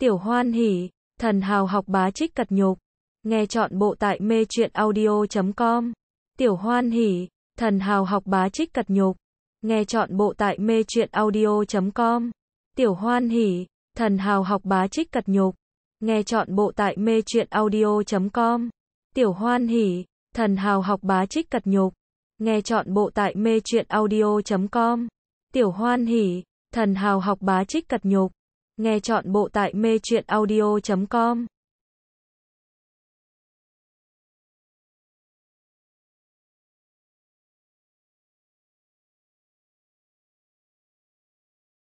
Tiểu hoan hỉ, thần hào học bá trích cật nhục. Nghe chọn bộ tại mê truyện audio.com. Tiểu hoan hỉ, thần hào học bá trích cật nhục. Nghe chọn bộ tại mê truyện audio.com. Tiểu hoan hỉ, thần hào học bá trích cật nhục. Nghe chọn bộ tại mê truyện audio.com. Tiểu hoan hỉ, thần hào học bá trích cật nhục. Nghe chọn bộ tại mê truyện audio.com. Tiểu hoan hỉ, thần hào học bá trích cật nhục. Nghe chọn bộ tại mê chuyện audio.com